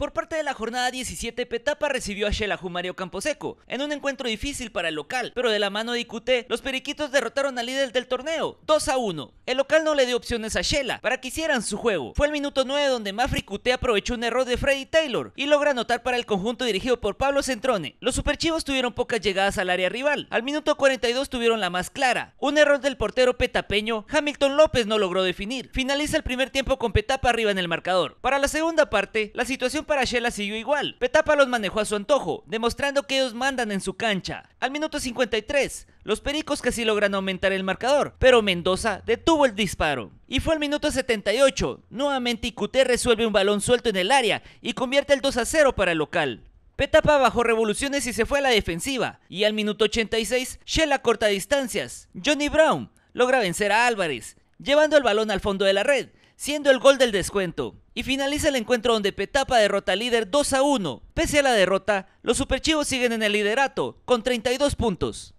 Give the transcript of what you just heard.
Por parte de la jornada 17, Petapa recibió a Shela Jumario Camposeco en un encuentro difícil para el local, pero de la mano de Icuté, los periquitos derrotaron al líder del torneo 2 a 1. El local no le dio opciones a Shela para que hicieran su juego. Fue el minuto 9 donde Mafri Icuté aprovechó un error de Freddy Taylor y logra anotar para el conjunto dirigido por Pablo Centrone. Los superchivos tuvieron pocas llegadas al área rival. Al minuto 42 tuvieron la más clara. Un error del portero petapeño, Hamilton López no logró definir. Finaliza el primer tiempo con Petapa arriba en el marcador. Para la segunda parte, la situación para Shella siguió igual. Petapa los manejó a su antojo, demostrando que ellos mandan en su cancha. Al minuto 53, los Pericos casi logran aumentar el marcador, pero Mendoza detuvo el disparo. Y fue al minuto 78, nuevamente Icuté resuelve un balón suelto en el área y convierte el 2 a 0 para el local. Petapa bajó revoluciones y se fue a la defensiva, y al minuto 86, Shella corta distancias. Johnny Brown logra vencer a Álvarez, llevando el balón al fondo de la red, siendo el gol del descuento. Y finaliza el encuentro donde Petapa derrota al líder 2 a 1. Pese a la derrota, los superchivos siguen en el liderato con 32 puntos.